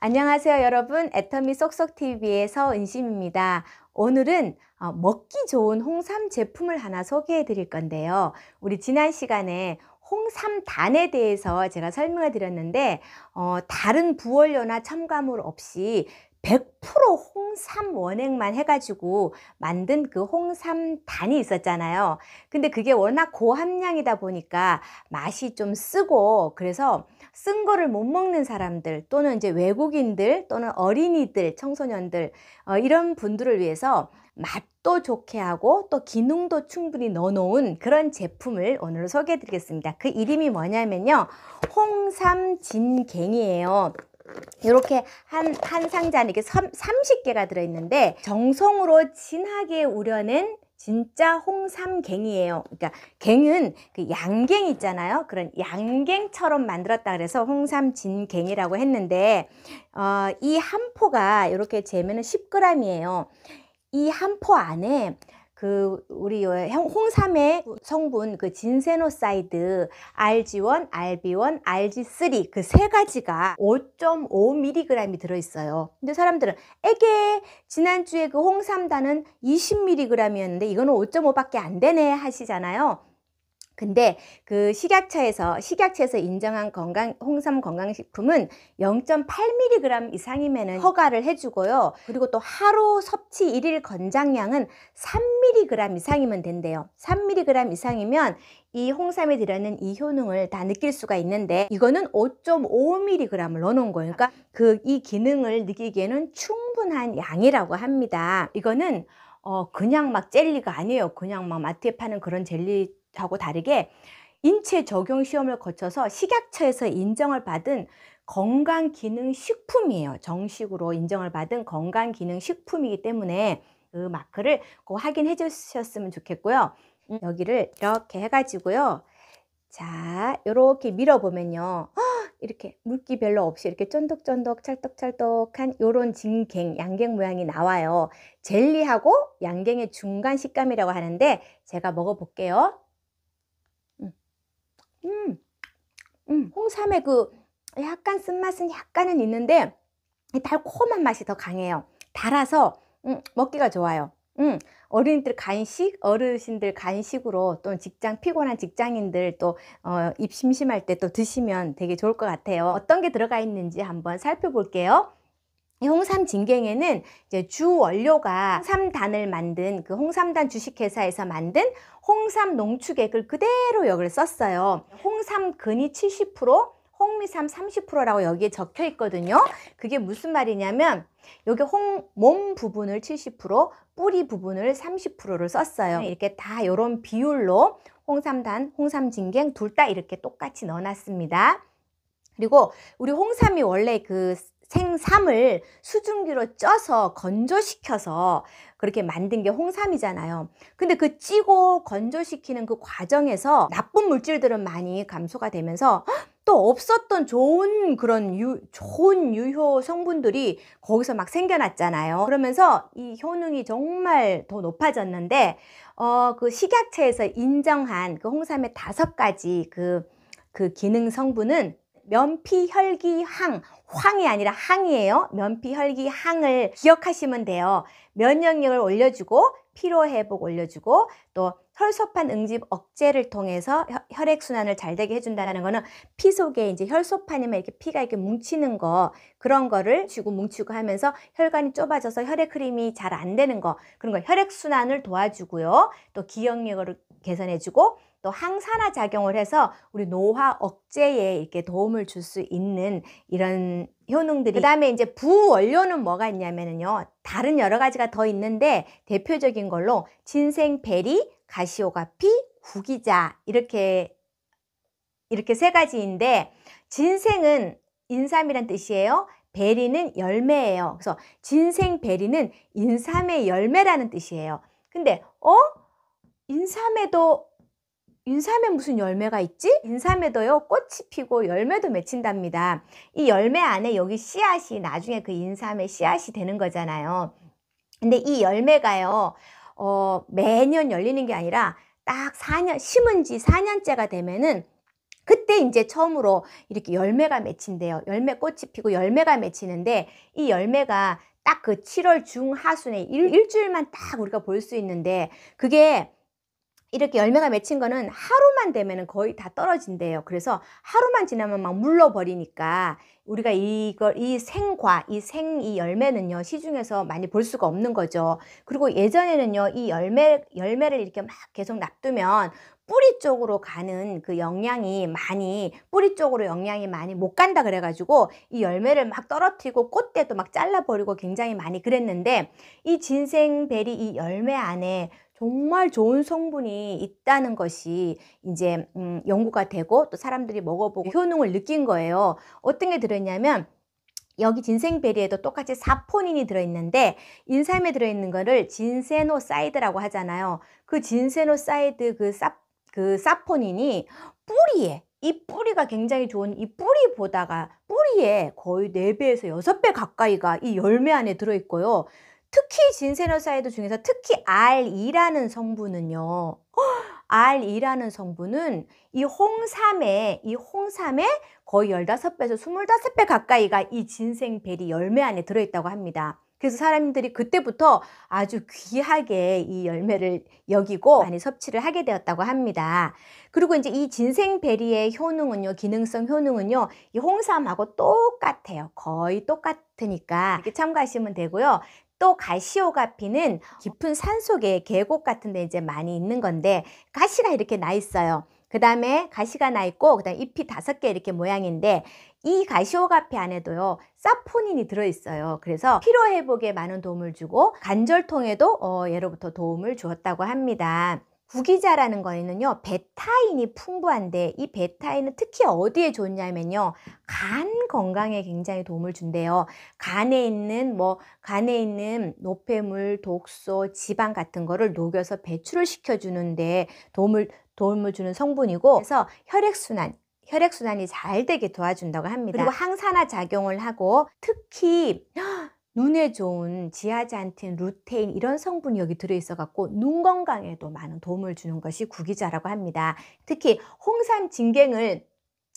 안녕하세요 여러분 애터미 쏙쏙TV에서 은심입니다. 오늘은 어, 먹기 좋은 홍삼 제품을 하나 소개해 드릴 건데요. 우리 지난 시간에 홍삼단에 대해서 제가 설명을 드렸는데 어, 다른 부원료나 첨가물 없이 100% 홍삼 원액만 해가지고 만든 그 홍삼 단이 있었잖아요. 근데 그게 워낙 고함량이다 보니까 맛이 좀 쓰고 그래서 쓴 거를 못 먹는 사람들 또는 이제 외국인들 또는 어린이들, 청소년들 어, 이런 분들을 위해서 맛도 좋게 하고 또 기능도 충분히 넣어놓은 그런 제품을 오늘 소개해 드리겠습니다. 그 이름이 뭐냐면요. 홍삼진갱이에요. 이렇게 한, 한 상자 안에 이게 30개가 들어있는데 정성으로 진하게 우려낸 진짜 홍삼갱이에요. 그러니까 갱은 그 양갱 있잖아요. 그런 양갱처럼 만들었다 그래서 홍삼진갱이라고 했는데 어, 이 한 포가 이렇게 재면은 10g이에요. 이 한 포 안에 그 우리 홍삼의 성분 그 진세노사이드 RG1, RB1, RG3 그 세 가지가 5.5mg이 들어 있어요. 근데 사람들은 에게 지난주에 그 홍삼단은 20mg이었는데 이거는 5.5밖에 안 되네 하시잖아요. 근데 그 식약처에서 식약처에서 인정한 건강 홍삼 건강식품은 0.8mg 이상이면은 허가를 해주고요. 그리고 또 하루 섭취 1일 권장량은 3mg 이상이면 된대요. 3mg 이상이면 이 홍삼에 들어있는 이 효능을 다 느낄 수가 있는데 이거는 5.5mg을 넣어놓은 거예요. 그러니까 그 이 기능을 느끼기에는 충분한 양이라고 합니다. 이거는 어 그냥 막 젤리가 아니에요. 그냥 막 마트에 파는 그런 젤리 하고 다르게 인체 적용 시험을 거쳐서 식약처에서 인정을 받은 건강기능식품이에요. 정식으로 인정을 받은 건강기능식품이기 때문에 그 마크를 꼭 확인해 주셨으면 좋겠고요. 음. 여기를 이렇게 해가지고요. 자, 이렇게 밀어보면요. 아, 이렇게 물기 별로 없이 이렇게 쫀득쫀득 찰떡찰떡한 요런 징갱 양갱 모양이 나와요. 젤리하고 양갱의 중간 식감이라고 하는데 제가 먹어볼게요. 음, 음, 홍삼의 그 약간 쓴맛은 약간은 있는데 달콤한 맛이 더 강해요. 달아서 음, 먹기가 좋아요. 음, 어린이들 간식, 어르신들 간식으로 또 직장 피곤한 직장인들 또입 어, 심심할 때 또 드시면 되게 좋을 것 같아요. 어떤 게 들어가 있는지 한번 살펴볼게요. 홍삼 진경에는 이제 주 원료가 홍삼단을 만든 그 홍삼단 주식회사에서 만든 홍삼 농축액을 그대로 여기를 썼어요. 홍삼근이 70%, 홍미삼 30%라고 여기에 적혀 있거든요. 그게 무슨 말이냐면 여기 홍, 몸 부분을 70%, 뿌리 부분을 30%를 썼어요. 네. 이렇게 다 이런 비율로 홍삼단, 홍삼진갱 둘 다 이렇게 똑같이 넣어놨습니다. 그리고 우리 홍삼이 원래 그 생삼을 수증기로 쪄서 건조시켜서 그렇게 만든 게 홍삼이잖아요. 근데 그 찌고 건조시키는 그 과정에서 나쁜 물질들은 많이 감소가 되면서 또 없었던 좋은 그런 유, 좋은 유효 성분들이 거기서 막 생겨났잖아요. 그러면서 이 효능이 정말 더 높아졌는데 어, 그 식약처에서 인정한 그 홍삼의 다섯 가지 그, 그 기능 성분은 면피혈기항 황이 아니라 항이에요. 면피혈기항을 기억하시면 돼요. 면역력을 올려주고 피로회복 올려주고 또 혈소판 응집 억제를 통해서 혈액순환을 잘 되게 해준다는 거는 피 속에 이제 혈소판이면 이렇게 피가 이렇게 뭉치는 거 그런 거를 쥐고 뭉치고 하면서 혈관이 좁아져서 혈액 흐름이 잘 안 되는 거 그런 거 혈액순환을 도와주고요. 또 기억력을 개선해주고 또 항산화 작용을 해서 우리 노화 억제에 이렇게 도움을 줄 수 있는 이런 효능들이 네. 그다음에 이제 부원료는 뭐가 있냐면요 다른 여러 가지가 더 있는데 대표적인 걸로 진생베리, 가시오가피, 구기자 이렇게 이렇게 세 가지인데 진생은 인삼이란 뜻이에요. 베리는 열매예요. 그래서 진생 베리는 인삼의 열매라는 뜻이에요. 근데 어? 인삼에도 인삼에 무슨 열매가 있지? 인삼에도요 꽃이 피고 열매도 맺힌답니다. 이 열매 안에 여기 씨앗이 나중에 그 인삼의 씨앗이 되는 거잖아요. 근데 이 열매가요 어, 매년 열리는 게 아니라 딱 4년 심은 지 4년째가 되면은 그때 이제 처음으로 이렇게 열매가 맺힌대요. 열매 꽃이 피고 열매가 맺히는데 이 열매가 딱 그 7월 중하순에 일, 일주일만 딱 우리가 볼 수 있는데 그게 이렇게 열매가 맺힌 거는 하루만 되면 거의 다 떨어진대요. 그래서 하루만 지나면 막 물러버리니까 우리가 이걸 이 생과 이 생이 열매는요 시중에서 많이 볼 수가 없는 거죠. 그리고 예전에는요 이 열매 열매를 이렇게 막 계속 놔두면 뿌리 쪽으로 가는 그영향이 많이 뿌리 쪽으로 영향이 많이 못 간다 그래가지고 이 열매를 막 떨어뜨리고 꽃대도 막 잘라버리고 굉장히 많이 그랬는데 이 진생베리 이 열매 안에 정말 좋은 성분이 있다는 것이 이제 음, 연구가 되고 또 사람들이 먹어보고 효능을 느낀 거예요. 어떤 게 들어있냐면 여기 진생베리에도 똑같이 사포닌이 들어있는데 인삼에 들어있는 거를 진세노사이드라고 하잖아요. 그 진세노사이드 그, 사, 그 사포닌이 뿌리에 이 뿌리가 굉장히 좋은 이 뿌리보다가 뿌리에 거의 네배에서 여섯 배 가까이가 이 열매 안에 들어있고요. 특히 진세너사이드 중에서 특히 R이라는 성분은요. R이라는 성분은 이 홍삼에 이 홍삼에 거의 열다섯 배에서 스물다섯 배 가까이가 이 진생베리 열매 안에 들어있다고 합니다. 그래서 사람들이 그때부터 아주 귀하게 이 열매를 여기고 많이 섭취를 하게 되었다고 합니다. 그리고 이제 이 진생베리의 효능은요, 기능성 효능은요, 이 홍삼하고 똑같아요. 거의 똑같으니까 이렇게 네. 참고하시면 되고요. 또 가시오가피는 깊은 산 속에 계곡 같은 데 이제 많이 있는 건데 가시가 이렇게 나 있어요. 그 다음에 가시가 나 있고 그 다음 에 잎이 다섯 개 이렇게 모양인데 이 가시오가피 안에도요 사포닌이 들어있어요 그래서 피로회복에 많은 도움을 주고 간절통에도 어, 예로부터 도움을 주었다고 합니다 구기자라는 거에는요 베타인이 풍부한데 이 베타인은 특히 어디에 좋냐면요 간 건강에 굉장히 도움을 준대요 간에 있는 뭐 간에 있는 노폐물 독소 지방 같은 거를 녹여서 배출을 시켜주는데 도움을 도움을 주는 성분이고 그래서 혈액순환 혈액순환이 잘 되게 도와준다고 합니다 그리고 항산화 작용을 하고 특히 눈에 좋은 지아잔틴, 루테인 이런 성분이 여기 들어있어 갖고 눈 건강에도 많은 도움을 주는 것이 구기자라고 합니다. 특히 홍삼 진갱을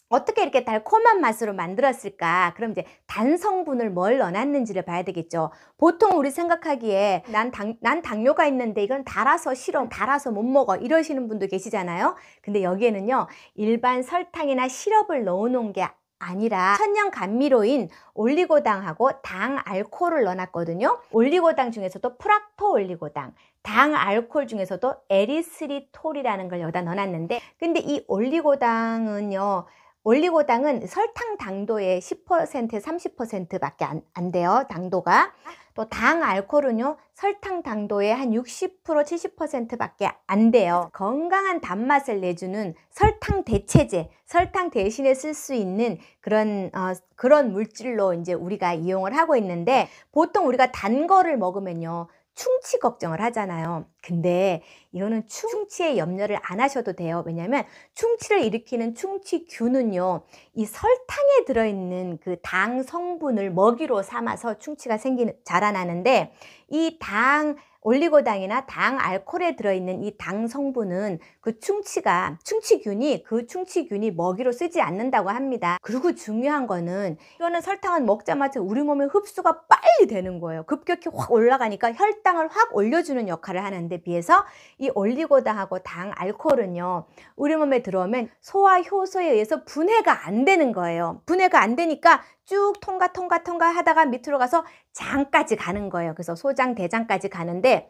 어떻게 이렇게 달콤한 맛으로 만들었을까? 그럼 이제 단 성분을 뭘 넣어놨는지를 봐야 되겠죠. 보통 우리 생각하기에 난, 당, 난 당뇨가 있는데 이건 달아서 싫어, 달아서 못 먹어 이러시는 분도 계시잖아요. 근데 여기에는요 일반 설탕이나 시럽을 넣어놓은 게 아니라 천연 감미로인 올리고당하고 당 알코올을 넣어놨거든요. 올리고당 중에서도 프락토 올리고당, 당 알코올 중에서도 에리스리톨이라는 걸 여기다 넣어놨는데 근데 이 올리고당은요 올리고당은 설탕 당도의 10% 30%밖에 안, 안 돼요. 당도가. 또 당 알코올은요. 설탕 당도의 한60% 70%밖에 안 돼요. 건강한 단맛을 내주는 설탕 대체제, 설탕 대신에 쓸 수 있는 그런 어, 그런 물질로 이제 우리가 이용을 하고 있는데 보통 우리가 단 거를 먹으면요. 충치 걱정을 하잖아요. 근데 이거는 충치의 염려를 안 하셔도 돼요. 왜냐면 충치를 일으키는 충치균은요, 이 설탕에 들어있는 그 당 성분을 먹이로 삼아서 충치가 생기는, 자라나는데 이 당, 올리고당이나 당 알코올에 들어있는 이 당 성분은 그 충치가 충치균이 그 충치균이 먹이로 쓰지 않는다고 합니다. 그리고 중요한 거는 이거는 설탕은 먹자마자 우리 몸에 흡수가 빨리 되는 거예요. 급격히 확 올라가니까 혈당을 확 올려주는 역할을 하는데 비해서 이 올리고당하고 당 알코올은요 우리 몸에 들어오면 소화 효소에 의해서 분해가 안 되는 거예요. 분해가 안 되니까 쭉 통과 통과 통과 하다가 밑으로 가서 장까지 가는 거예요. 그래서 소장, 대장까지 가는데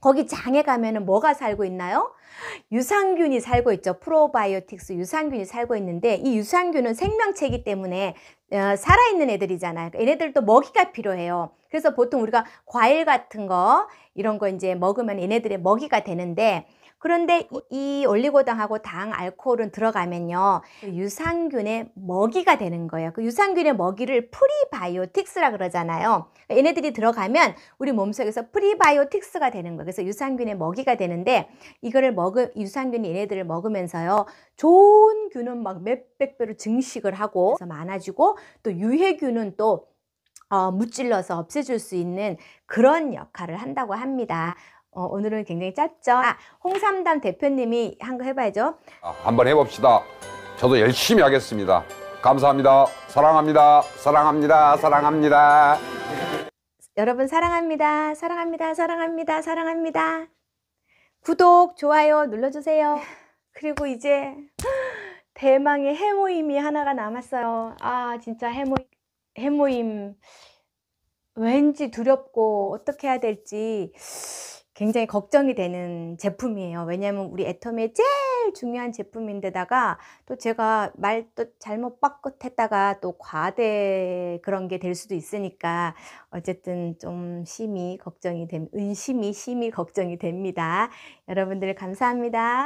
거기 장에 가면은 뭐가 살고 있나요? 유산균이 살고 있죠. 프로바이오틱스 유산균이 살고 있는데 이 유산균은 생명체이기 때문에 어, 살아있는 애들이잖아요. 그러니까 얘네들도 먹이가 필요해요. 그래서 보통 우리가 과일 같은 거 이런 거 이제 먹으면 얘네들의 먹이가 되는데 그런데 이 올리고당하고 당 알코올은 들어가면요. 유산균의 먹이가 되는 거예요. 그 유산균의 먹이를 프리바이오틱스라 그러잖아요. 그러니까 얘네들이 들어가면 우리 몸속에서 프리바이오틱스가 되는 거예요. 그래서 유산균의 먹이가 되는데 이거를 먹은 유산균이 얘네들을 먹으면서요. 좋은 균은 막 몇백 배로 증식을 하고 그래서 많아지고 또 유해균은 또 어, 무찔러서 없애줄 수 있는 그런 역할을 한다고 합니다. 어, 오늘은 굉장히 짰죠. 아, 홍삼담 대표님이 한 거 해봐야죠. 아, 한번 해봅시다. 저도 열심히 하겠습니다. 감사합니다. 사랑합니다. 사랑합니다. 사랑합니다. 여러분 사랑합니다. 사랑합니다. 사랑합니다. 사랑합니다. 구독, 좋아요 눌러주세요. 그리고 이제 대망의 해모임이 하나가 남았어요. 아 진짜 해모 해모임 왠지 두렵고 어떻게 해야 될지 굉장히 걱정이 되는 제품이에요. 왜냐하면 우리 애텀의 제일 중요한 제품인데다가 또 제가 말 또 잘못 빠긋했다가또 과대 그런 게 될 수도 있으니까 어쨌든 좀 심히 걱정이 됩니다. 은심이 심히 걱정이 됩니다. 여러분들 감사합니다.